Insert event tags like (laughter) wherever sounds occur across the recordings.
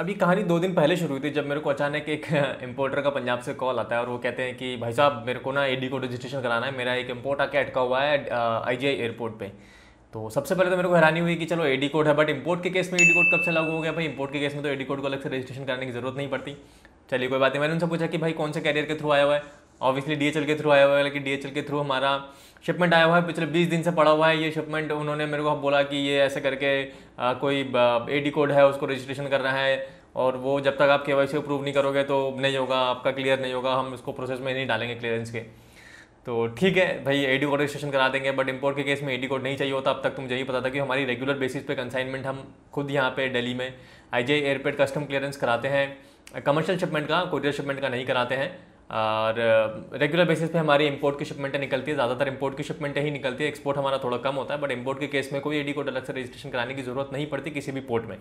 अभी कहानी दो दिन पहले शुरू हुई थी जब मेरे को अचानक एक इम्पोर्टर (laughs) का पंजाब से कॉल आता है और वो कहते हैं कि भाई साहब मेरे को ना एडी को रजिस्ट्रेशन कराना है मेरा एक इम्पोर्ट आके अटका हुआ है आई एयरपोर्ट पर तो सबसे पहले तो मेरे को हैरानी हुई कि चलो ए कोड है बट इम्पोर्ट के केस में एडी कोड कब से लागू हो गया भाई इम्पोर्ट के केस में तो एडी कोड को अलग से रजिस्ट्रेशन कराने की जरूरत नहीं पड़ती चलिए कोई बात नहीं मैंने उनसे पूछा कि भाई कौन से कैरियर के थ्रू आया हुआ है ऑब्वियसली डी के थ्रू आया हुआ है लेकिन डी के थ्रू हमारा शिपमेंट आया हुआ है पिछले 20 दिन से पड़ा हुआ है ये शिपमेंट उन्होंने मेरे को बोला कि ये ऐसे करके आ, कोई ए कोड है उसको रजिस्ट्रेशन करना है और वो जब तक आप के वाई सी अप्रूव नहीं करोगे तो नहीं होगा आपका क्लियर नहीं होगा हम उसको प्रोसेस में नहीं डालेंगे क्लियरेंस के तो ठीक है भाई ए कोड रजिस्ट्रेशन करा देंगे बट इम्पोर्ट के केस में ए कोड नहीं चाहिए होता अब तक तुम मुझे पता था कि हमारी रेगुलर बेसिस पे कंसाइनमेंट हम खुद यहाँ पे दिल्ली में आई एयरपोर्ट कस्टम क्लियरेंस कराते हैं कमर्शियल शिपमेंट का कोरियर शिपमेंट का नहीं कराते हैं और रेगुलर बेसिस पे हमारी इंपोर्ट की शिपमेंटें निकलती है ज़्यादातर इंपोर्ट की शिपमेंटें ही निकलती है एक्सपोर्ट हमारा थोड़ा कम होता है बट इंपोर्ट के केस में कोई एडी कोड अलग से रजिस्ट्रेशन कराने की ज़रूरत नहीं पड़ती किसी भी पोर्ट में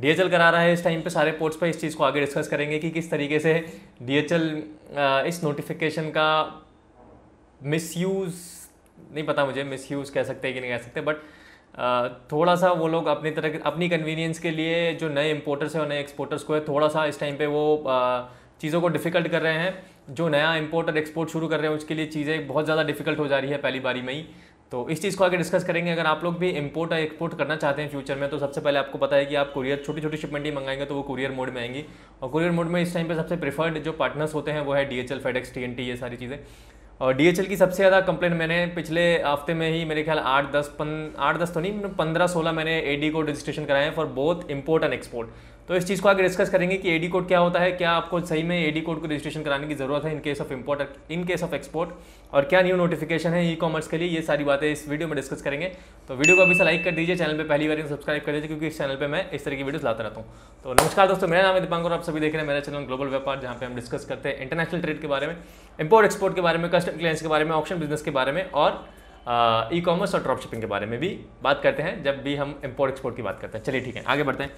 डीएचएल करा रहा है इस टाइम पे सारे पोर्ट्स पर इस चीज़ को आगे डिस्कस करेंगे कि किस तरीके से डीएचएल इस नोटिफिकेशन का मिसयूज़ नहीं पता मुझे मिसयूज़ कह सकते हैं कि नहीं कह सकते बट थोड़ा सा वो लोग अपनी तरह अपनी कन्वीनियंस के लिए जो नए इम्पोर्टर्स हैं और नए एक्सपोर्टर्स को है थोड़ा सा इस टाइम पे वो चीज़ों को डिफ़िकल्ट कर रहे हैं जो नया इम्पोर्ट और एक्सपोर्ट शुरू कर रहे हैं उसके लिए चीज़ें बहुत ज़्यादा डिफ़िकल्ट हो जा रही है पहली बारी में ही तो इस चीज़ को आगे डिस्कस करेंगे अगर आप लोग भी इम्पोर्ट और एक्सपोर्ट करना चाहते हैं फ्यूचर में तो सबसे पहले आपको पता है कि आप कुरियर छोटी छोटी शिपमेंट ही मंगाएंगे तो वो कुरियर मोड में आएंगी और कुरियर मोड में इस टाइम पर सबसे प्रेफर्ड जो पार्टनर्स होते हैं वो है D H L FedEx T N T ये सारी चीज़ें और डी की सबसे ज़्यादा कंप्लेंट मैंने पिछले हफ्ते में ही मेरे ख्याल आठ दस पन आठ दस तो नहीं पंद्रह सोलह मैंने ए को रजिस्ट्रेशन कराए हैं for both import and export तो इस चीज़ को आगे डिस्कस करेंगे कि एडी कोड क्या होता है क्या आपको सही में एडी कोड को रजिस्ट्रेशन कराने की ज़रूरत है in case of import in case of export और क्या न्यू नोटिफिकेशन है ई कॉमर्स के लिए ये सारी बातें इस वीडियो में डिस्कस करेंगे तो वीडियो को अभी से लाइक कर दीजिए चैनल पर पहली बार सब्सक्राइब तो कर दीजिए क्योंकि इस चैनल पर मैं इस तरह की वीडियोज लाता रहता हूँ तो नमस्कार दोस्तों मेरा नाम है और आप सभी देख रहे हैं मेरा चैनल ग्लोबल व्यापार जहाँ पर हम डिस्कस करते हैं इंटरनेशनल ट्रेड के बारे में इम्पोर्ट एक्सपोर्ट के बारे में कस्टम क्लाइंस के बारे में ऑप्शन बिजनेस के बारे में और ई कॉमर्स और ड्रॉप शिपिंग के बारे में भी बात करते हैं जब भी हम इम्पोर्ट एक्सपोर्ट की बात करते हैं चलिए ठीक है आगे बढ़ते हैं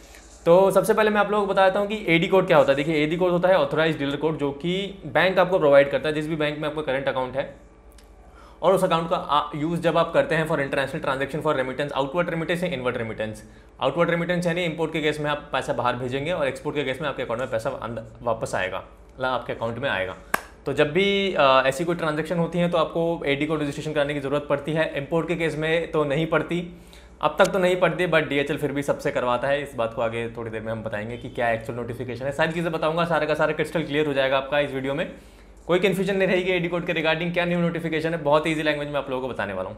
तो सबसे पहले मैं आप लोगों को बताता हूँ कि एडी कोड क्या होता है देखिए एडी कोड होता है ऑथोराइज डीलर कोड जो कि बैंक आपको प्रोवाइड करता है जिस भी बैंक में आपका करंट अकाउंट है और उस अकाउंट का यूज़ जब आप करते हैं for international transaction for remittance outward remittance या इनवर्ड रेमिटेंस आउटवर्ड रेमिटेंस यानी इंपोर्ट के केस में आप पैसा बाहर भेजेंगे और एक्सपोर्ट के केस में आपके अकाउंट में पैसा वापस आएगा मतलब आपके अकाउंट में आएगा तो जब भी ऐसी कोई ट्रांजेक्शन होती है तो आपको एडी कोड रजिस्ट्रेशन कराने की ज़रूरत पड़ती है इम्पोर्ट के केस में तो नहीं पड़ती अब तक तो नहीं पड़ती बट डी फिर भी सबसे करवाता है इस बात को आगे थोड़ी देर में हम बताएंगे कि क्या एक्चुअल नोटिफिकेशन है सारी चीज़ें बताऊंगा सारे का सारा क्रिस्टल क्लियर हो जाएगा आपका इस वीडियो में कोई कन्फ्यूजन नहीं रहेगी एडी कोड के रिगार्डिंग क्या न्यू नोटिफिकेशन है बहुत ईजी लैंग्वेज में आप लोगों को बताने वाला हूँ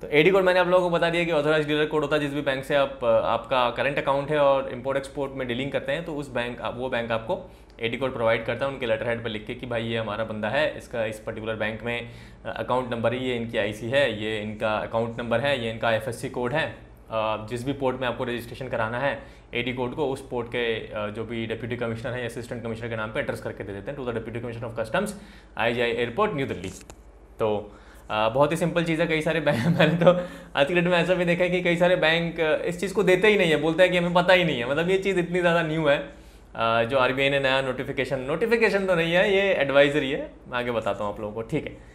तो एडी कोड मैंने आप लोगों को बता दिया कि ऑथोराइज डीलर कोड होता है जिस भी बैंक से आप आपका करंट अकाउंट है और इम्पोर्ट एक्सपोर्ट में डीलिंग करते हैं तो उस बैंक वो बैंक आपको एडी कोड प्रोवाइड करता है उनके लेटर हेड पर लिख के कि भाई ये हमारा बंदा है इसका इस पर्टिकुलर बैंक में अकाउंट नंबर ही ये इनकी आईसी है ये इनका अकाउंट नंबर है ये इनका एफएससी कोड है जिस भी पोर्ट में आपको रजिस्ट्रेशन कराना है एडी कोड को उस पोर्ट के जो भी डिप्यूटी कमिश्नर है असिस्टेंट कमिश्नर के नाम पर एड्रेस करके दे देते हैं to the deputy commissioner of customs I airport new Delhi तो बहुत ही सिंपल चीज़ है कई सारे बैंक (laughs) मैंने तो आज की डेट में ऐसा भी देखा है कि कई सारे बैंक इस चीज़ को देते ही नहीं है बोलते हैं कि हमें पता ही नहीं है मतलब ये चीज़ इतनी ज़्यादा न्यू है जो आर ने नया नोटिफिकेशन नोटिफिकेशन तो नहीं है ये एडवाइजरी है मैं आगे बताता हूँ आप लोगों को ठीक है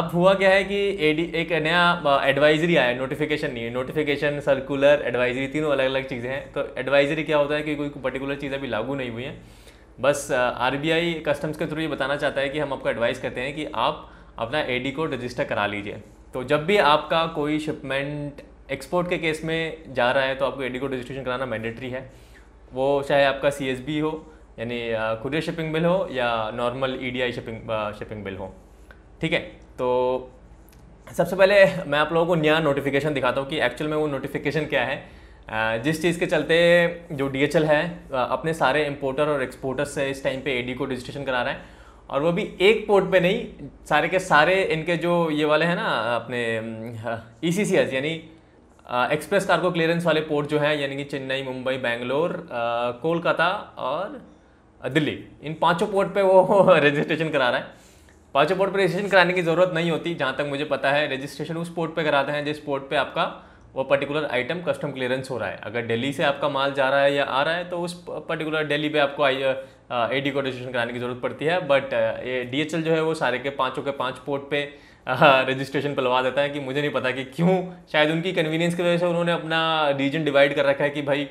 अब हुआ क्या है कि ए एक नया एडवाइजरी आया नोटिफिकेशन नहीं है नोटिफिकेशन सर्कुलर एडवाइजरी तीनों अलग अलग चीज़ें हैं तो एडवाइजरी क्या होता है कि कोई पर्टिकुलर चीज़ अभी लागू नहीं हुई है बस आर कस्टम्स के थ्रू ये बताना चाहता है कि हम आपको एडवाइस करते हैं कि आप अपना ए को रजिस्टर करा लीजिए तो जब भी आपका कोई शिपमेंट एक्सपोर्ट के केस में जा रहा है तो आपको ए को रजिस्ट्रेशन कराना मैंडेटरी है वो चाहे आपका सी हो यानी खुदरे शिपिंग बिल हो या normal E D I shipping shipping bill हो ठीक है तो सबसे पहले मैं आप लोगों को नया नोटिफिकेशन दिखाता हूँ कि एक्चुअल में वो नोटिफिकेशन क्या है जिस चीज़ के चलते जो डी है अपने सारे इम्पोर्टर और एक्सपोर्टर से इस टाइम पे डी को रजिस्ट्रेशन करा रहा है और वो भी एक पोर्ट पे नहीं सारे के सारे इनके जो ये वाले हैं ना अपने ई सी सी एस यानी एक्सप्रेस कार्गो क्लियरेंस वाले पोर्ट जो हैं यानी कि चेन्नई मुंबई बैंगलोर कोलकाता और दिल्ली इन पांचों पोर्ट पे वो रजिस्ट्रेशन (laughs) करा रहा है पांचों पोर्ट पे रजिस्ट्रेशन कराने की ज़रूरत नहीं होती जहाँ तक मुझे पता है रजिस्ट्रेशन उस पोर्ट पे कराते हैं जिस पोर्ट पे आपका वो पर्टिकुलर आइटम कस्टम क्लियरेंस हो रहा है अगर दिल्ली से आपका माल जा रहा है या आ रहा है तो उस पर्टिकुलर दिल्ली पे आपको आई ए डी को रजिस्ट्रेशन कराने की ज़रूरत पड़ती है बट ये डी जो है वो सारे के पाँचों के पाँच पोर्ट पर रजिस्ट्रेशन हाँ, पलवा देता है कि मुझे नहीं पता कि क्यों शायद उनकी कन्वीनियंस की वजह से उन्होंने अपना रीजन डिवाइड कर रखा है कि भाई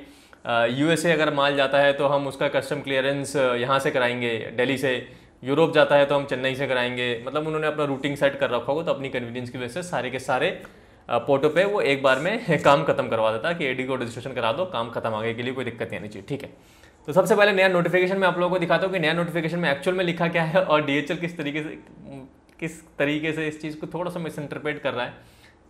यूएसए अगर माल जाता है तो हम उसका कस्टम क्लियरेंस यहाँ से कराएंगे दिल्ली से यूरोप जाता है तो हम चेन्नई से कराएंगे मतलब उन्होंने अपना रूटिंग सेट कर रखा होगा तो अपनी कन्वीनियंस की वजह से सारे के सारे पोर्टो पे वो एक बार में (laughs) काम खत्म करवा देता कि एडी को रजिस्ट्रेशन करा दो काम खत्म आगे के लिए कोई दिक्कत नहीं आनी चाहिए ठीक है तो सबसे पहले नया नोटिफिकेशन मैं आप लोगों को दिखाता हूँ कि नया नोटिफिकेशन में एक्चुअल में लिखा क्या है और डी किस तरीके से किस तरीके से इस चीज़ को थोड़ा सा मिस इंटरप्रेट कर रहा है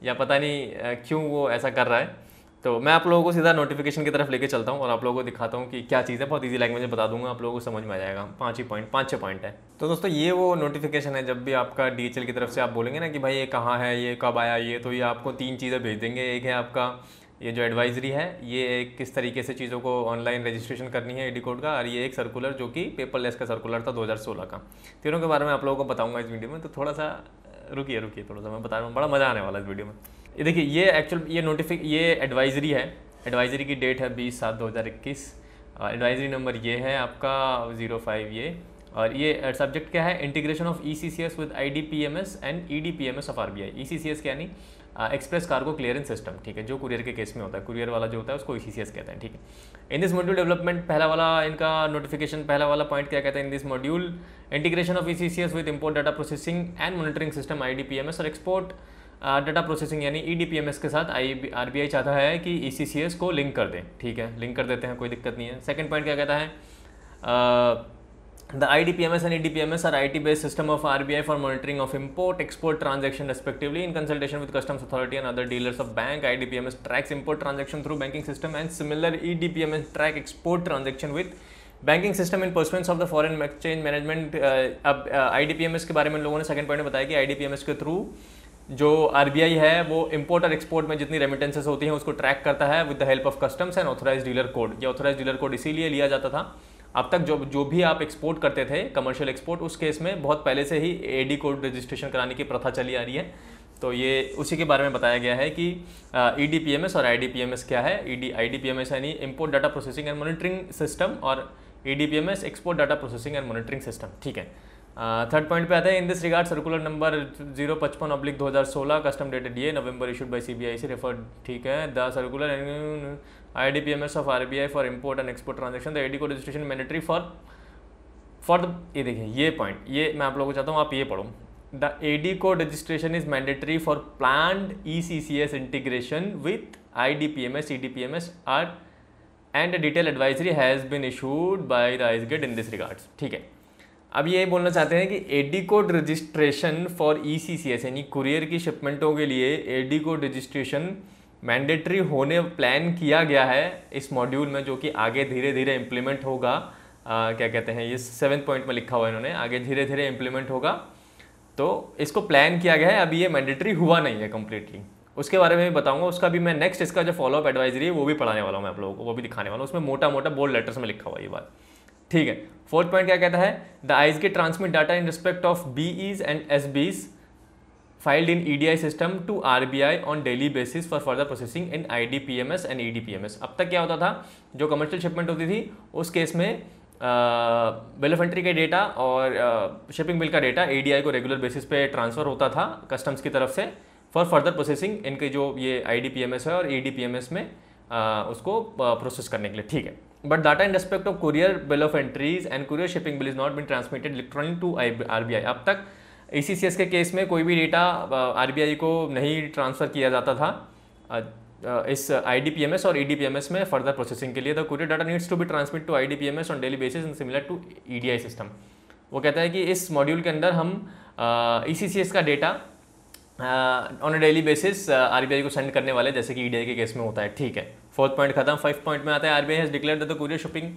या पता नहीं क्यों वो ऐसा कर रहा है तो मैं आप लोगों को सीधा नोटिफिकेशन की तरफ लेके चलता हूँ और आप लोगों को दिखाता हूँ कि क्या चीज़ है बहुत ईजी लैंग्वेज में बता दूंगा आप लोगों को समझ में आ जाएगा पाँच ही पॉइंट पाँच छः पॉइंट है तो दोस्तों ये वो नोटिफिकेशन है जब भी आपका डी की तरफ से आप बोलेंगे ना कि भाई ये कहाँ है ये कब आया ये तो ये आपको तीन चीज़ें भेज देंगे एक है आपका ये जो एडवाइजरी है ये एक किस तरीके से चीज़ों को ऑनलाइन रजिस्ट्रेशन करनी है एडी कोड का और ये एक सर्कुलर जो कि पेपरलेस का सर्कुलर था 2016 का तीनों के बारे में आप लोगों को बताऊंगा इस वीडियो में तो थोड़ा सा रुकिए रुकिए थोड़ा सा मैं बता रहा हूँ बड़ा मज़ा आने वाला इस वीडियो में ये देखिए ये एक्चुअल ये नोटिफिक ये एडवाइजरी है एडवाइजरी की डेट है बीस सात दो हज़ार इक्कीस एडवाइजरी नंबर ये है आपका ज़ीरो फाइव ये और ये सब्जेक्ट uh, क्या है integration of E C C S with I D P M S and E D P M S of R B I E C C S यानी express cargo clearance system ठीक है जो courier के case में होता है courier वाला जो होता है उसको ई e कहते हैं ठीक है इन दिस मॉड्यूल डेवलपमेंट पहला वाला इनका नोटिफिकेशन पहला वाला पॉइंट क्या कहता है in this module integration of E with import data processing and monitoring system I और एक्सपोर्ट डाटा प्रोसेसिंग यानी ई e के साथ आई आर बी आई चाहता है कि ई e को लिंक कर दें ठीक है लिंक कर देते हैं कोई दिक्कत नहीं है सेकेंड पॉइंट क्या कहता है The IDPMS and EDPMS are IT-based system of RBI for monitoring of import-export transaction respectively in consultation with customs authority and other dealers of bank. IDPMS tracks import transaction through banking system and similar EDPMS track export transaction with banking system in pursuance of the foreign exchange management अब IDPMS के बारे में लोगों ने second point में बताया कि आईडीपीएमएस के थ्रू जो आरबीआई है वो इम्पोर्ट और एक्सपोर्ट में जितनी रेमिटेंसेस होती हैं उसको ट्रैक करता है with the help of customs and authorised dealer code ये ऑथोराइज डीलर कोड इसीलिए लिया जाता था अब तक जो जो भी आप एक्सपोर्ट करते थे कमर्शियल एक्सपोर्ट उस केस में बहुत पहले से ही ए डी कोड रजिस्ट्रेशन कराने की प्रथा चली आ रही है तो ये उसी के बारे में बताया गया है कि E D P M S और I D P M S क्या है E D I D P M S यानी import data processing and monitoring system और E D P M S export data processing and monitoring system ठीक है third point पे आता है in this regard circular number zero पचपन अब्लिक दो हज़ार सोलह कस्टम डेटेड ये November issued by C B आई से रेफर ठीक है the circular I D P M S of R B I for import and export transaction the AD को registration mandatory for for the ये देखिए ये point ये मैं आप लोगों को चाहता हूँ आप ये पढ़ो द AD को registration is mandatory for plan E C C S integration with I D P M S E D P M S R and detail advisory has been issued by the gate in this regards ठीक है अब ये बोलना चाहते हैं कि AD code registration for E C C S यानी courier की शिपमेंटों के लिए एडी कोड रजिस्ट्रेशन मैंडेटरी होने प्लान किया गया है इस मॉड्यूल में जो कि आगे धीरे धीरे इम्प्लीमेंट होगा आ, क्या कहते हैं ये सेवन्थ पॉइंट में लिखा हुआ है इन्होंने आगे धीरे धीरे इम्प्लीमेंट होगा तो इसको प्लान किया गया है अभी ये मैंडेटरी हुआ नहीं है कम्प्लीटली उसके बारे में भी बताऊंगा उसका भी मैं नेक्स्ट इसका जो फॉलोअप एडवाइजरी है वो भी पढ़ाने वाला हूँ मैं आप लोगों को वो भी दिखाने वाला हूँ उसमें मोटा मोटा बोल्ड लेटर्स में लिखा हुआ ये बात ठीक है फोर्थ पॉइंट क्या कहता है द आईज के transmit data in respect of B Es and S Bs filed in EDI system to RBI on daily basis for further processing in IDPMS and EDPMS. अब तक क्या होता था जो कमर्शियल शिपमेंट होती थी उस केस में बिल ऑफ एंट्री का डेटा और शिपिंग बिल का डेटा ए को रेगुलर बेसिस पे ट्रांसफ़र होता था कस्टम्स की तरफ से फॉर फर्दर प्रोसेसिंग इनके जो ये आई है और ई e में उसको प्रोसेस करने के लिए ठीक है but data in respect of courier bill of entries and courier shipping bill is not been transmitted electronic to I R अब तक ए के केस में कोई भी डेटा आर को नहीं ट्रांसफ़र किया जाता था इस आई और ई e में फर्दर प्रोसेसिंग के लिए the courier data needs to be transmit to I on daily basis in similar to E system वो कहता है कि इस मॉड्यूल के अंदर हम ई e का data on a daily basis R को सेंड करने वाले जैसे कि ई e के केस में होता है ठीक है फोर्थ पॉइंट खत्म फाइव पॉइंट में आता है R B I has declare the courier shipping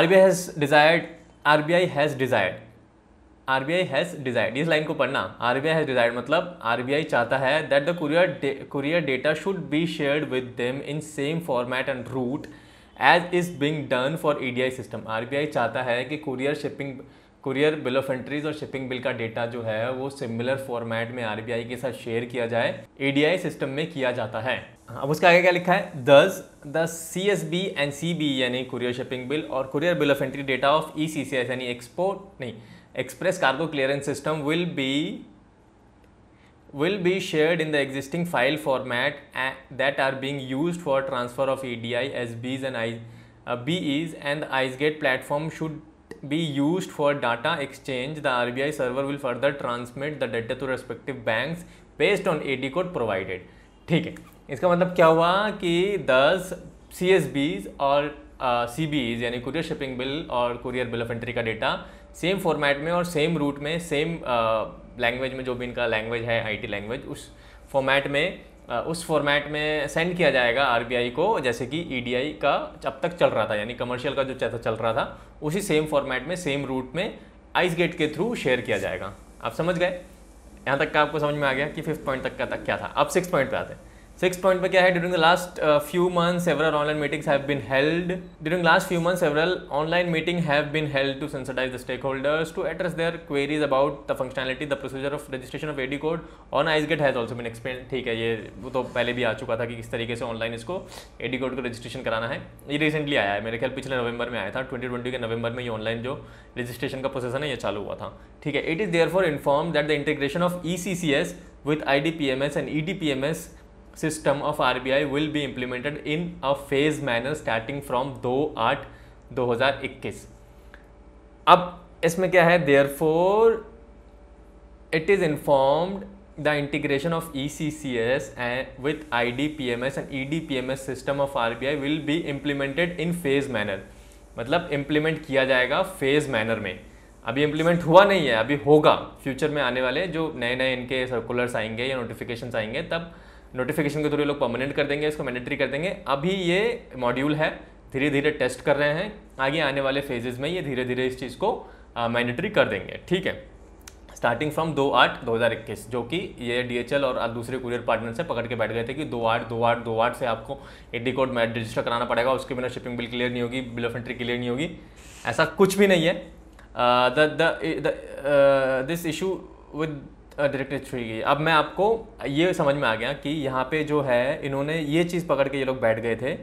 R B I has desired R B I has desired R B I has desired इस लाइन को पढ़ना R B I has desired मतलब R B I चाहता है that the courier courier data should be shared with them in same format and route as is being done for E D I system R B I चाहता है कि courier shipping courier bill of entries और shipping bill का data जो है वो similar format में R B I के साथ शेयर किया जाए ई डी आई सिस्टम में किया जाता है अब उसका आगे क्या लिखा है दस the C S B and C B यानी कुरियर शिपिंग बिल और courier bill of entry data of E C C S यानी एक्सपोर्ट नहीं express cargo clearance system will be will be shared in the existing file format that are being used for transfer of EDI as Bs and I, uh, BEs and the IceGate platform should be used for data exchange. The RBI server will further transmit the data to respective banks based on AD code provided. ठीक है इसका मतलब क्या हुआ कि 10 C और C uh, यानी courier shipping bill और कुरियर बिल ऑफ एंट्री का डेटा सेम फॉर्मेट में और सेम रूट में सेम लैंग्वेज में जो भी इनका लैंग्वेज है आईटी लैंग्वेज उस फॉर्मेट में उस फॉर्मेट में सेंड किया जाएगा आरबीआई को जैसे कि ईडीआई e का अब तक चल रहा था यानी कमर्शियल का जो चल रहा था उसी सेम फॉर्मेट में सेम रूट में आइस गेट के थ्रू शेयर किया जाएगा आप समझ गए यहाँ तक का आपको समझ में आ गया कि फिफ्थ पॉइंट तक का तक क्या था अब सिक्स पॉइंट पे आते हैं सिक्स पॉइंट पर क्या है during the last few month several online meetings have been held during last few month several online meeting have been held to sensitize the stakeholders to address their queries about the functionality the procedure of registration of AD code on ICEGATE has also been explain ठीक है ये वो तो पहले भी आ चुका था कि किस तरीके से ऑनलाइन इसको एडी कोड को रजिस्ट्रेशन कराना है ये रिसेंटली आया है मेरे ख्याल पिछले नवंबर में आया था ट्वेंटी ट्वेंटी के नवंबर में ये ऑनलाइन जो रजिस्ट्रेशन का प्रोसेस है ये चालू हुआ था ठीक है it is there for inform that the integration of E C C S with I D P M S and E D P M S system of R B I will be implemented in a phase manner starting from दो आठ दो हज़ार इक्कीस अब इसमें क्या है there it is informed the integration of E C C S and with I D P M S and E D P M S system of R B I will be implemented in phase manner मतलब implement किया जाएगा phase manner में अभी implement हुआ नहीं है अभी होगा फ्यूचर में आने वाले जो नए नए इनके सर्कुलर्स आएंगे या नोटिफिकेशन आएंगे तब नोटिफिकेशन के थ्रू लोग परमानेंट कर देंगे इसको मैंडेटरी कर देंगे अभी ये मॉड्यूल है धीरे धीरे टेस्ट कर रहे हैं आगे आने वाले फेजेज में ये धीरे धीरे इस चीज़ को मैंडेटरी कर देंगे ठीक है स्टार्टिंग फ्रॉम दो आठ दो हज़ार इक्कीस जो कि ये डी एच एल और दूसरे कुरियर पार्टनर से पकड़ के बैठ गए थे कि दो आठ दो आठ दो आठ से आपको ए डी कोड रजिस्टर कराना पड़ेगा उसके बिना शिपिंग बिल क्लियर नहीं होगी बिल ऑफ एंट्री क्लियर नहीं होगी ऐसा कुछ भी नहीं है दिस इशू विद डायरेक्टरी छुई गई अब मैं आपको ये समझ में आ गया कि यहाँ पे जो है इन्होंने ये चीज़ पकड़ के ये लोग बैठ गए थे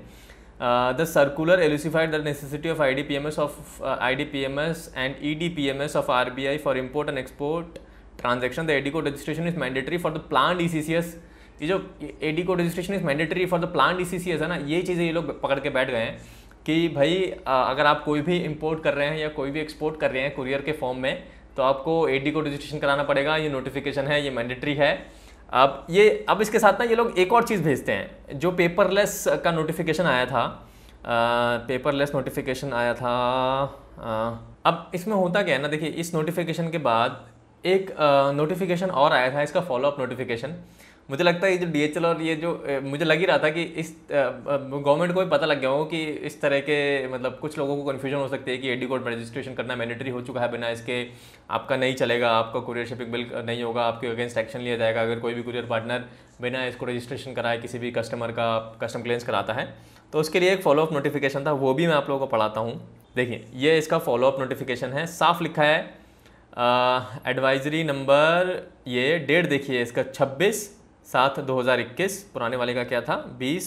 the circular elucidated the necessity of I D P M S of I D P M S and E D P M S of R B I for import and export transaction the AD code registration is mandatory for the plan E C C S ये जो AD code registration is mandatory for the plan E C C S है ना ये चीज़ें ये लोग पकड़ के बैठ गए हैं कि भाई अगर आप कोई भी इम्पोर्ट कर रहे हैं या कोई भी एक्सपोर्ट कर रहे हैं कुरियर के फॉर्म में तो आपको ए को रजिस्ट्रेशन कराना पड़ेगा ये नोटिफिकेशन है ये मैंडेटरी है अब ये अब इसके साथ ना ये लोग एक और चीज़ भेजते हैं जो पेपरलेस का नोटिफिकेशन आया था पेपरलेस नोटिफिकेशन आया था आ, अब इसमें होता क्या है ना देखिए इस नोटिफिकेशन के बाद एक नोटिफिकेशन और आया था इसका फॉलोअप नोटिफिकेशन मुझे लगता है ये जो डी और ये जो मुझे लग ही रहा था कि इस गवर्नमेंट को भी पता लग गया हो कि इस तरह के मतलब कुछ लोगों को कन्फ्यूजन हो सकती है कि एडी कोड में रजिस्ट्रेशन करना मैंडेटरी हो चुका है बिना इसके आपका नहीं चलेगा आपका कुरियर शिपिंग बिल नहीं होगा आपके अगेंस्ट एक्शन लिया जाएगा अगर कोई भी कुरियर पार्टनर बिना इसको रजिस्ट्रेशन कराए किसी भी कस्टमर का कस्टम क्लेम्स कराता है तो उसके लिए एक फॉलोअप नोटिफिकेशन था वो भी मैं आप लोगों को पढ़ाता हूँ देखिए ये इसका फॉलोअप नोटिफिकेशन है साफ लिखा है एडवाइजरी नंबर ये डेट देखिए इसका सात 2021 पुराने वाले का क्या था 20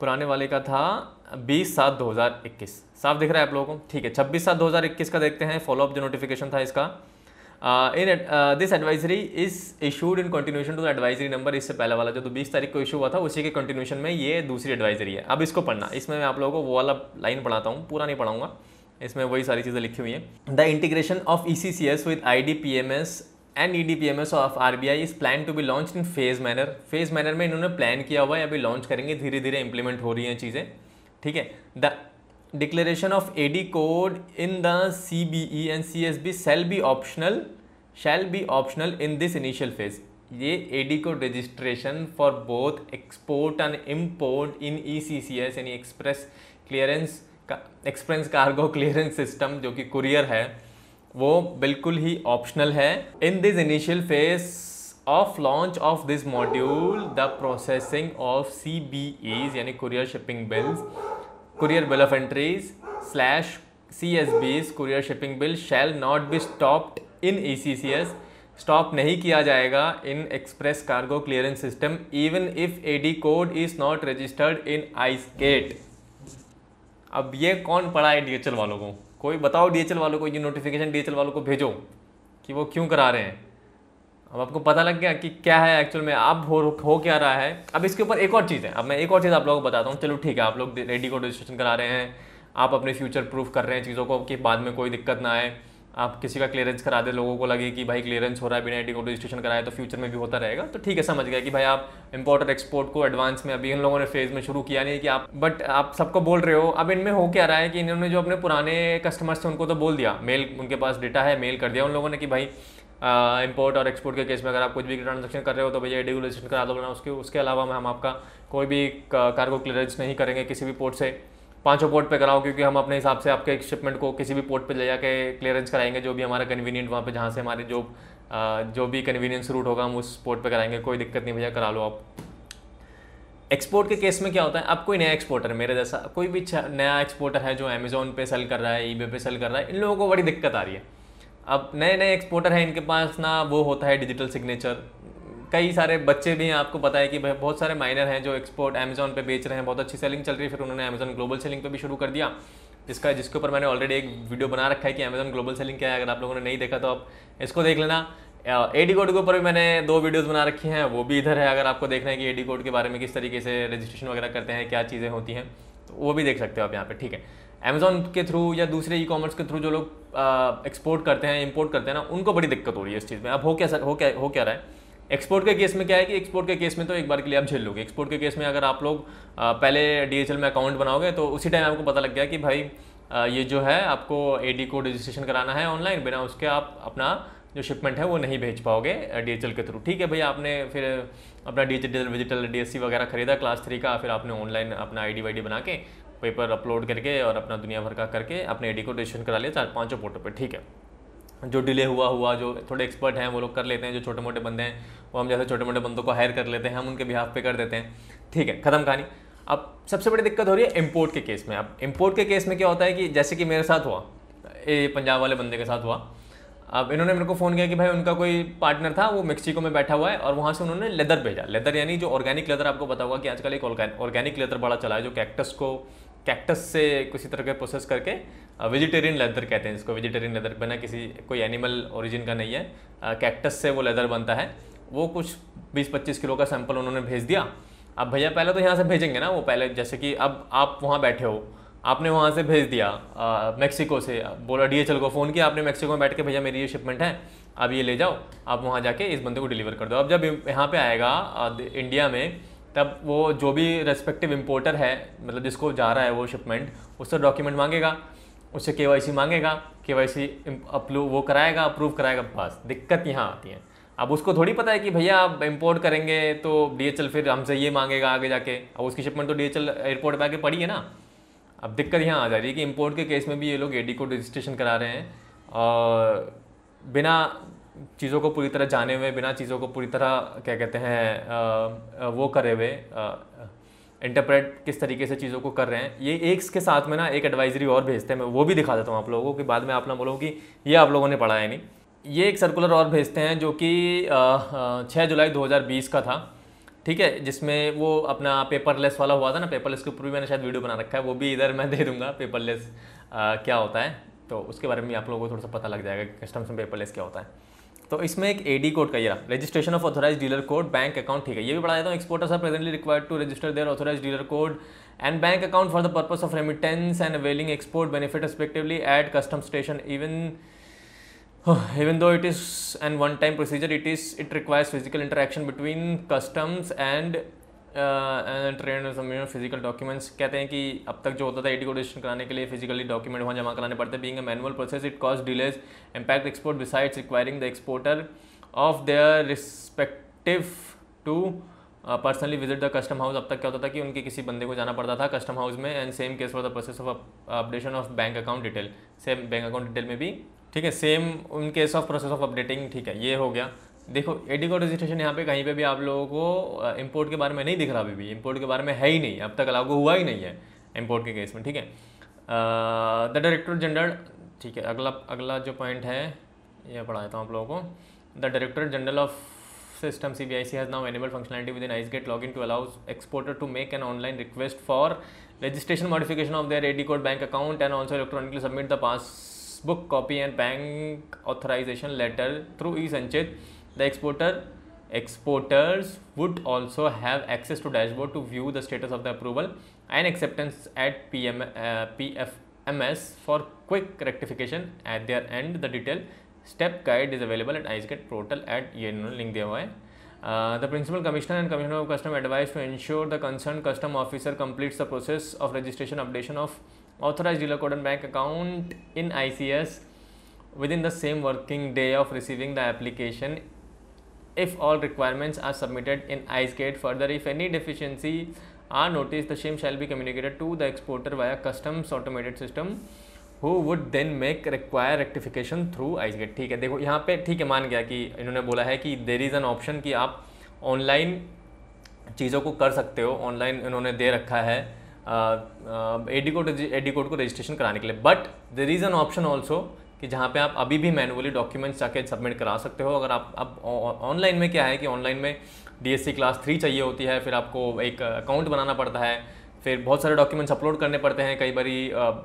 पुराने वाले का था 20 सात 2021 साफ दिख रहा है आप लोगों को ठीक है 26 सात 2021 का देखते हैं फॉलोअप जो नोटिफिकेशन था इसका in this advisory is issued in continuation to advisory number इससे पहले वाला जो तो 20 तारीख को इशू हुआ था उसी के कंटिन्यूशन में ये दूसरी एडवाइजरी है अब इसको पढ़ना इसमें मैं आप लोगों को वो वाला लाइन पढ़ाता हूँ पूरा नहीं पढ़ाऊंगा इसमें वही सारी चीज़ें लिखी हुई हैं the integration of E C C S with I D P M S and E D P M S of R B I is plan to be launch in phase manner phase manner में इन्होंने plan किया हुआ है अभी launch करेंगे धीरे धीरे implement हो रही हैं चीज़ें ठीक है the declaration of A D code in the C B E and C S B shall be optional shall be optional in this initial phase ये A D code registration for both export and import in E C C S यानी express clearance express cargo clearance system जो कि courier है वो बिल्कुल ही optional है in this initial phase of launch of this module the processing of C B Es यानी courier shipping bills courier bill of entries slash C S Bs courier shipping bill shall not be stopped in E C C S stop नहीं किया जाएगा in express cargo clearance system even if A D code is not registered in ICEGATE अब ये कौन पढ़ा है D H L वालों को कोई बताओ डीएचएल वालों को ये नोटिफिकेशन डीएचएल वालों को भेजो कि वो क्यों करा रहे हैं अब आपको पता लग गया कि क्या है एक्चुअल में अब हो हो क्या रहा है अब इसके ऊपर एक और चीज़ है अब मैं एक और चीज़ आप लोगों को बताता हूँ चलो ठीक है आप लोग रेडी को रजिस्ट्रेशन करा रहे हैं आप अपने फ्यूचर प्रूफ कर रहे हैं चीज़ों को कि बाद में कोई दिक्कत ना आए आप किसी का क्लियरेंस करा दे लोगों को लगे कि भाई क्लियरेंस हो रहा है बिना आई को रजिस्ट्रेशन कराए तो फ्यूचर में भी होता रहेगा तो ठीक है समझ गया कि भाई आप इंपोर्ट और एक्सपोर्ट को एडवांस में अभी इन लोगों ने फेज में शुरू किया नहीं कि आप बट आप सबको बोल रहे हो अब इनमें हो क्या रहा है कि इन्होंने जो अपने पुराने कस्टमर्स थे उनको तो बोल दिया मेल उनके पास डेटा है मेल कर दिया उन लोगों ने कि भाई इंपोर्ट और एक्सपोर्ट के केस में अगर आप कुछ भी ट्रांजेक्शन कर रहे हो तो भैया आई रजिस्ट्रेशन करा दो उसके उसके अलावा हम आपका कोई भी कार्गो क्लियरेंस नहीं करेंगे किसी भी पोर्ट से पांचों पोर्ट पे कराओ क्योंकि हम अपने हिसाब से आपके एक शिपमेंट को किसी भी पोर्ट पे ले जाके क्लियरेंस कराएंगे जो भी हमारा कन्वीनियंट वहाँ पे जहाँ से हमारे जो जो भी कन्वीनियंस रूट होगा हम उस पोर्ट पे कराएंगे कोई दिक्कत नहीं भैया करा लो आप एक्सपोर्ट के केस में क्या होता है आप कोई नया एक्सपोर्टर मेरे जैसा कोई भी नया एक्सपोर्टर है जो अमेज़ोन पे सेल कर रहा है ई पे सेल कर रहा है इन लोगों को बड़ी दिक्कत आ रही है अब नए नए एक्सपोर्टर हैं इनके पास ना वो होता है डिजिटल सिग्नेचर कई सारे बच्चे भी हैं आपको पता है कि बहुत सारे माइनर हैं जो एक्सपोर्ट अमेजोन पे बेच रहे हैं बहुत अच्छी सेलिंग चल रही है फिर उन्होंने अमेजोन ग्लोबल सेलिंग पे भी शुरू कर दिया जिसका जिसके ऊपर मैंने ऑलरेडी एक वीडियो बना रखा है कि अमेजोन ग्लोबल सेलिंग क्या है अगर आप लोगों ने नहीं देखा तो आप इसको देख लेना एडी कोड के ऊपर भी मैंने दो वीडियोज़ बना रखी हैं वो भी इधर है अगर आपको देखना है कि एडी कोड के बारे में किस तरीके से रजिस्ट्रेशन वगैरह करते हैं क्या चीज़ें होती हैं तो वो भी देख सकते हो आप यहाँ पर ठीक है अमेजोन के थ्रू या दूसरे ई कॉमर्स के थ्रू जो लोग एक्सपोर्ट करते हैं इम्पोर्ट करते हैं ना उनको बड़ी दिक्कत हो रही है इस चीज़ में अब हो क्या सर हो क्या हो क्या रहा है एक्सपोर्ट के केस में क्या है कि एक्सपोर्ट के केस में तो एक बार के लिए आप झेल लोगे एक्सपोर्ट के केस में अगर आप लोग पहले डी में अकाउंट बनाओगे तो उसी टाइम आपको पता लग गया कि भाई ये जो है आपको ए को रजिस्ट्रेशन कराना है ऑनलाइन बिना उसके आप अपना जो शिपमेंट है वो नहीं भेज पाओगे डी के थ्रू ठीक है भैया आपने फिर अपना डिजिटल विजिटल डी वगैरह खरीदा क्लास थ्री का फिर आपने ऑनलाइन अपना आई डी बना के पेपर अपलोड करके और अपना दुनिया भर का करके अपने डी को रजिस्ट्रेशन करा लिया चार पाँचों पोर्टल पर ठीक है जो डिले हुआ हुआ जो थोड़े एक्सपर्ट हैं वो लोग कर लेते हैं जो छोटे मोटे बंदे हैं वो हम जैसे छोटे मोटे बंदों को हायर कर लेते हैं हम उनके बिहाफ पे कर देते हैं ठीक है ख़त्म कहानी अब सबसे बड़ी दिक्कत हो रही है इम्पोर्ट के केस में अब इम्पोर्ट के केस में क्या होता है कि जैसे कि मेरे साथ हुआ ये पंजाब वाले बंदे के साथ हुआ अब इन्होंने मेरे को फ़ोन किया कि भाई उनका कोई पार्टनर था वो मेक्सिको में बैठा हुआ है और वहाँ से उन्होंने लेदर भेजा लेदर यानी जो ऑर्गेनिक लेदर आपको पता होगा कि आजकल एक ऑर्गेनिक लेदर बड़ा चला है जो कैक्टस को कैक्टस से किसी तरह के प्रोसेस करके वेजिटेरियन लेदर कहते हैं इसको वेजिटेरियन लेदर बना किसी कोई एनिमल ओरिजिन का नहीं है कैक्टस से वो लेदर बनता है वो कुछ 20-25 किलो का सैंपल उन्होंने भेज दिया अब भैया पहले तो यहाँ से भेजेंगे ना वो पहले जैसे कि अब आप वहाँ बैठे हो आपने वहाँ से भेज दिया मैक्सिको से बोला डी को फ़ोन किया आपने मैक्सिको में बैठ के भैया मेरी ये शिपमेंट है अब ये ले जाओ आप वहाँ जाके इस बंदे को डिलीवर कर दो अब जब यहाँ पे आएगा इंडिया में तब वो जो भी रेस्पेक्टिव इम्पोर्टर है मतलब जिसको जा रहा है वो शिपमेंट उससे डॉक्यूमेंट मांगेगा उससे के वाई सी मांगेगा के वाई सी अप्रूव वो कराएगा अप्रूव कराएगा पास दिक्कत यहाँ आती है अब उसको थोड़ी पता है कि भैया आप इम्पोर्ट करेंगे तो डी एच एल फिर हमसे ये मांगेगा आगे जाके अब उसकी शिपमेंट तो डी एच एल एयरपोर्ट पर आके पड़ी है ना अब दिक्कत यहाँ आ जा रही है कि इम्पोर्ट के केस में भी ये लोग एडी को रजिस्ट्रेशन करा रहे हैं और बिना चीज़ों को पूरी तरह जाने हुए बिना चीज़ों को पूरी तरह क्या कहते हैं वो करे हुए इंटरप्रेट किस तरीके से चीज़ों को कर रहे हैं ये एक के साथ में ना एक एडवाइजरी और भेजते हैं मैं वो भी दिखा देता हूँ आप लोगों को कि बाद में आप ना बोलो कि ये आप लोगों ने पढ़ा है नहीं ये एक सर्कुलर और भेजते हैं जो कि छः जुलाई 2020 का था ठीक है जिसमें वो अपना पेपरलेस वाला हुआ था ना पेपरलेस के ऊपर भी मैंने शायद वीडियो बना रखा है वो भी इधर मैं दे दूंगा पेपरलेस क्या होता है तो उसके बारे में आप लोगों को थोड़ा सा पता लग जाएगा कि कस्टम्स में पेपरलेस क्या होता है तो इसमें एक एडी कोड का registration of authorised dealer code bank account ठीक है ये भी बढ़ा देता हूँ exporters are presently required to register their authorised dealer code and bank account for the purpose of remittance and availing export benefit respectively at custom station even even though it is and one time procedure it is it requires physical interaction between customs and trade समय में physical documents कहते हैं कि अब तक जो होता था एडी रजिस्ट्रेशन कराने के लिए फिजिकली डॉक्यूमेंट वहाँ जमा कराने पड़ते being a manual process it cause delays impact export besides requiring the exporter of their respective to personally visit the custom house अब तक क्या होता था कि उनके किसी बंदे को जाना पड़ता था कस्टम हाउस में and same case for the process of updation of bank account detail same bank account detail में भी ठीक है same in case of process of updating ठीक है ये हो गया देखो कोड रजिस्ट्रेशन यहाँ पे कहीं पे भी आप लोगों को इम्पोर्ट के बारे में नहीं दिख रहा अभी भी इम्पोर्ट के बारे में है ही नहीं अब तक अलाउ हुआ ही नहीं है इम्पोर्ट के केस में ठीक है द डायरेक्टर जनरल ठीक है अगला अगला जो पॉइंट है ये पढ़ाता हूँ आप लोगों को the director general of system C B I C has now enable functionality within ICEGATE login to allow exporter to make an online request for registration modification of their AD code bank account and also electronically submit the passbook copy and bank authorisation letter through E Sanchit the exporter exporters would also have access to dashboard to view the status of the approval and acceptance at PM, uh, PFMS for quick rectification at their end. The detailed step guide is available at ICEGATE portal at your link there. Eh? Uh, the principal commissioner and commissioner of custom advised to ensure the concerned custom officer completes the process of registration updation of authorized dealer code and bank account in ICS within the same working day of receiving the application if all requirements are submitted in IceGate. Further, if any deficiency are noticed, the same shall be communicated to the exporter via customs automated system who would then make require rectification through IceGate. ठीक है देखो यहाँ पे ठीक है मान गया कि इन्होंने बोला है कि देर इज़ एन ऑप्शन कि आप ऑनलाइन चीज़ों को कर सकते हो ऑनलाइन इन्होंने दे रखा है एडी कोड एडी कोड को रजिस्ट्रेशन कराने के लिए but there is an option also कि जहाँ पे आप अभी भी मैनुअली डॉक्यूमेंट्स जाके सबमिट करा सकते हो अगर आप अब ऑनलाइन में क्या है कि ऑनलाइन में डीएससी क्लास थ्री चाहिए होती है फिर आपको एक अकाउंट बनाना पड़ता है फिर बहुत सारे डॉक्यूमेंट्स अपलोड करने पड़ते हैं कई बार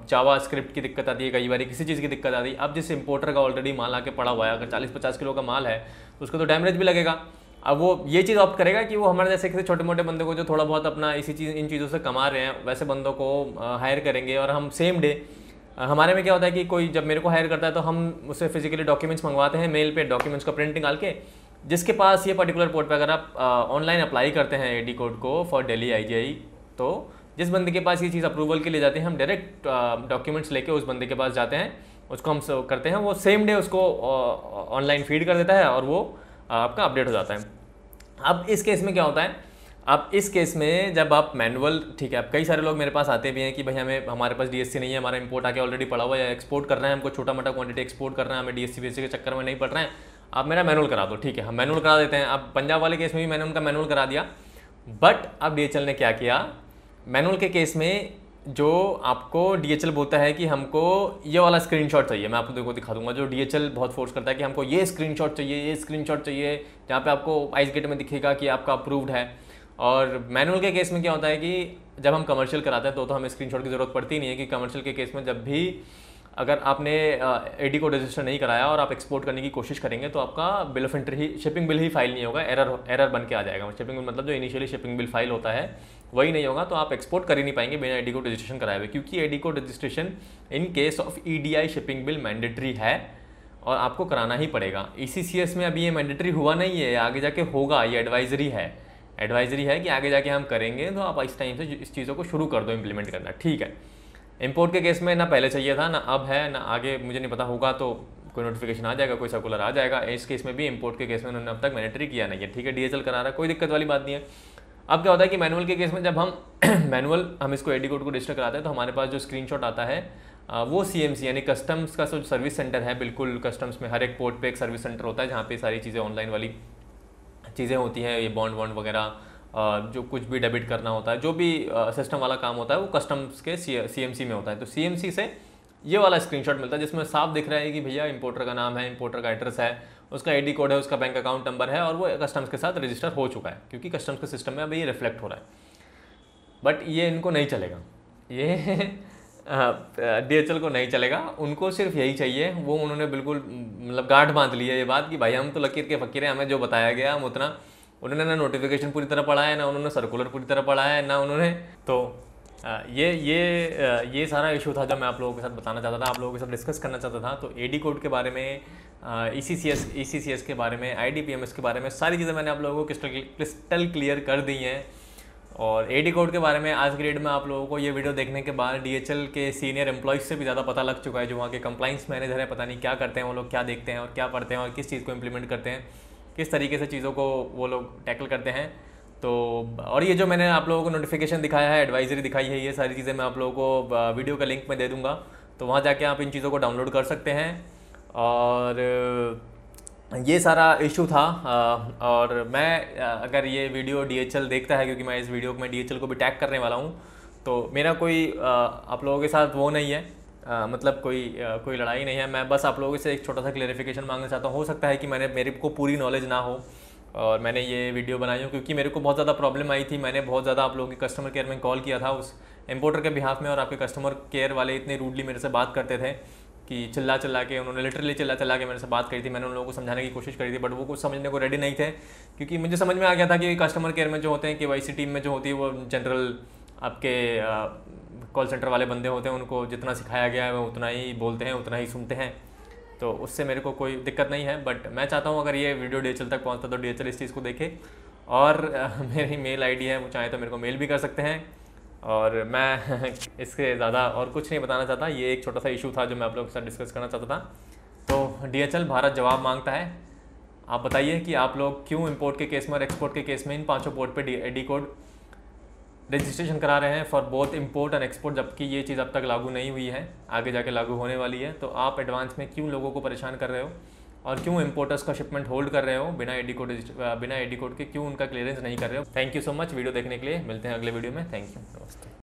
जावा स्क्रिप्ट की दिक्कत आती है कई बारी किसी चीज़ की दिक्कत आती है अब जिस इंपोर्टर का ऑलरेडी माल आके पड़ा हुआ है अगर चालीस पचास किलो का माल है तो उसका तो डैमरेज भी लगेगा अब वो ये चीज़ ऑप्ट करेगा कि वो हमारे जैसे किसी छोटे मोटे बंदे को जो थोड़ा बहुत अपना इसी चीज़ इन चीज़ों से कमा रहे हैं वैसे बंदों को हायर करेंगे और हम सेम डे हमारे में क्या होता है कि कोई जब मेरे को हायर करता है तो हम उसे फिजिकली डॉक्यूमेंट्स मंगवाते हैं मेल पे डॉक्यूमेंट्स का प्रिंट निकाल के जिसके पास ये पर्टिकुलर पोर्ट पे अगर आप ऑनलाइन अप्लाई करते हैं डी कोड को फॉर डेली आई तो जिस बंदे के पास ये चीज़ अप्रूवल के लिए जाते हैं हम डायरेक्ट डॉक्यूमेंट्स लेके उस बंदे के पास जाते हैं उसको हम करते हैं वो सेम डे उसको ऑनलाइन फीड कर देता है और वो आपका अपडेट हो जाता है अब इस केस में क्या होता है अब इस केस में जब आप मैनुअल ठीक है अब कई सारे लोग मेरे पास आते भी हैं कि भाई हमें हमारे पास डीएससी नहीं है हमारा इंपोर्ट आके ऑलरेडी पड़ा हुआ है एक्सपोर्ट कर रहे हैं हमको छोटा मोटा क्वांटिटी एक्सपोर्ट कर रहे हैं हमें डीएससी बीएससी के चक्कर में नहीं पड़ रहे हैं आप मेरा मैनुअल करा दो ठीक है हम मैनुअल करा देते हैं अब पंजाब वाले केस में भी मैंने उनका मैनुअल करा दिया बट अब डी ने क्या किया मैनुअल के केस में जो आपको डी बोलता है कि हमको ये वाला स्क्रीन चाहिए मैं आपको देखो दिखा दूंगा जो डी बहुत फोर्स करता है कि हमको ये स्क्रीनशॉट चाहिए ये स्क्रीन चाहिए जहाँ पर आपको आइस गेट में दिखेगा कि आपका अप्रूव्ड है और मैनुअल के केस में क्या होता है कि जब हम कमर्शियल कराते हैं तो तो हमें स्क्रीनशॉट की ज़रूरत पड़ती नहीं है कि कमर्शियल के केस में जब भी अगर आपने डी को रजिस्टर नहीं कराया और आप एक्सपोर्ट करने की कोशिश करेंगे तो आपका बिल ऑफ एंट्री ही शिपिंग बिल ही फाइल नहीं होगा एरर एरर बन के आ जाएगा शिपिंग बिल मतलब जो इनिशियली शिपिंग बिल फाइल होता है वही नहीं होगा तो आप एक्सपोर्ट कर ही नहीं पाएंगे बिना एडी को रजिस्ट्रेशन कराए हुए क्योंकि एडी को registration in case of E shipping bill mandatory है और आपको कराना ही पड़ेगा ई e में अभी ये मैंडेटरी हुआ नहीं है आगे जाके होगा ये एडवाइजरी है एडवाइजरी है कि आगे जाके हम करेंगे तो आप इस टाइम से इस चीज़ों को शुरू कर दो इम्प्लीमेंट करना ठीक है इम्पोर्ट के केस में ना पहले चाहिए था ना अब है ना आगे मुझे नहीं पता होगा तो कोई नोटिफिकेशन आ जाएगा कोई सर्कुलर आ जाएगा इस केस में भी इम्पोर्ट के केस में उन्होंने अब तक मैनेटरी किया नहीं है ठीक है डी करा रहा है कोई दिक्कत वाली बात नहीं है अब क्या होता है कि मैनुअल के केस में जब हम मैनुअल (clears throat) हम इसको एडी कोड को रजिस्टर कराते हैं तो हमारे पास जो स्क्रीनशॉट आता है वो सी एम सी यानी कस्टम्स का जो सर्विस सेंटर है बिल्कुल कस्टम्स में हर एक पोर्ट पे एक सर्विस सेंटर होता है जहाँ पे सारी चीज़ें ऑनलाइन वाली चीज़ें होती हैं ये बॉन्ड वॉन्ड वगैरह जो कुछ भी डेबिट करना होता है जो भी सिस्टम वाला काम होता है वो कस्टम्स के सी सी एम में होता है तो सी एम सी से ये वाला स्क्रीनशॉट मिलता है जिसमें साफ दिख रहा है कि भैया इंपोर्टर का नाम है इंपोर्टर का एड्रेस है उसका डी कोड है उसका बैंक अकाउंट नंबर है और वो कस्टम्स के साथ रजिस्टर हो चुका है क्योंकि कस्टम्स के सिस्टम में अभी ये रिफ्लेक्ट हो रहा है बट ये इनको नहीं चलेगा ये (laughs) डी हाँ, को नहीं चलेगा उनको सिर्फ यही चाहिए वो उन्होंने बिल्कुल मतलब गांठ बांध ली है ये बात कि भाई हम तो लकीर के फकीर हैं हमें जो बताया गया हम उतना उन्होंने ना नोटिफिकेशन पूरी तरह पढ़ा है ना उन्होंने सर्कुलर पूरी तरह पढ़ा है ना उन्होंने तो ये ये ये सारा इशू था जो मैं आप लोगों के साथ बताना चाहता था आप लोगों के साथ डिस्कस करना चाहता था तो एडी कोड के बारे में ई C C S E C C S के बारे में I D P M S के बारे में सारी चीज़ें मैंने आप लोगों को क्रिस्टल क्लियर कर दी हैं और ए डी कोड के बारे में आज ग्रेड में आप लोगों को ये वीडियो देखने के बाद डी एच एल के सीनियर एम्प्लॉयज से भी ज़्यादा पता लग चुका है जो वहाँ के कंप्लाइंस मैनेजर हैं पता नहीं क्या करते हैं वो लोग क्या देखते हैं और क्या पढ़ते हैं और किस चीज़ को इम्प्लीमेंट करते हैं किस तरीके से चीज़ों को वो लोग टैकल करते हैं तो और ये जो मैंने आप लोगों को नोटिफिकेशन दिखाया है एडवाइजरी दिखाई है ये सारी चीज़ें मैं आप लोगों को वीडियो का लिंक में दे दूँगा तो वहाँ जाके आप इन चीज़ों को डाउनलोड कर सकते हैं और ये सारा इशू था और मैं अगर ये वीडियो डीएचएल देखता है क्योंकि मैं इस वीडियो में डीएचएल को भी टैग करने वाला हूँ तो मेरा कोई आप लोगों के साथ वो नहीं है आ, मतलब कोई आ, कोई लड़ाई नहीं है मैं बस आप लोगों से एक छोटा सा क्लेरिफिकेशन मांगना चाहता हूँ हो सकता है कि मैंने मेरे को पूरी नॉलेज ना हो और मैंने ये वीडियो बनाई हूँ क्योंकि मेरे को बहुत ज़्यादा प्रॉब्लम आई थी मैंने बहुत ज़्यादा आप लोगों के कस्टमर केयर में कॉल किया था उस इम्पोर्टर के बिहाफ में और आपके कस्टमर केयर वाले इतने रूडली मेरे से बात करते थे कि चिल्ला चिल्ला के उन्होंने लिटरली चिल्ला चिल्ला के मेरे से बात करी थी मैंने उन लोगों को समझाने की कोशिश करी थी बट वो कुछ समझने को रेडी नहीं थे क्योंकि मुझे समझ में आ गया था कि कस्टमर केयर में जो होते हैं के टीम में जो होती है वो जनरल आपके कॉल सेंटर वाले बंदे होते हैं उनको जितना सिखाया गया है वो उतना ही बोलते हैं उतना ही सुनते हैं तो उससे मेरे को कोई दिक्कत नहीं है बट मैं चाहता हूँ अगर ये वीडियो डी तक पहुँचता तो डी इस चीज़ को देखे और (laughs) मेरी मेल आईडी है वो चाहें तो मेरे को मेल भी कर सकते हैं और मैं (laughs) इसके ज़्यादा और कुछ नहीं बताना चाहता ये एक छोटा सा इशू था जो मैं आप लोगों के साथ डिस्कस करना चाहता था तो डीएचएल भारत जवाब मांगता है आप बताइए कि आप लोग क्यों इंपोर्ट के केस में और एक्सपोर्ट के केस में इन पांचों पोर्ट पे डी डी कोड रजिस्ट्रेशन करा रहे हैं for both import and export जबकि ये चीज़ अब तक लागू नहीं हुई है आगे जाके लागू होने वाली है तो आप एडवांस में क्यों लोगों को परेशान कर रहे हो और क्यों इंपोर्टर्स का शिपमेंट होल्ड कर रहे हो बिना एडी कोड बिना एडी कोड के क्यों उनका क्लियरेंस नहीं कर रहे हो thank you so much video देखने के लिए मिलते हैं अगले वीडियो में थैंक यू नमस्ते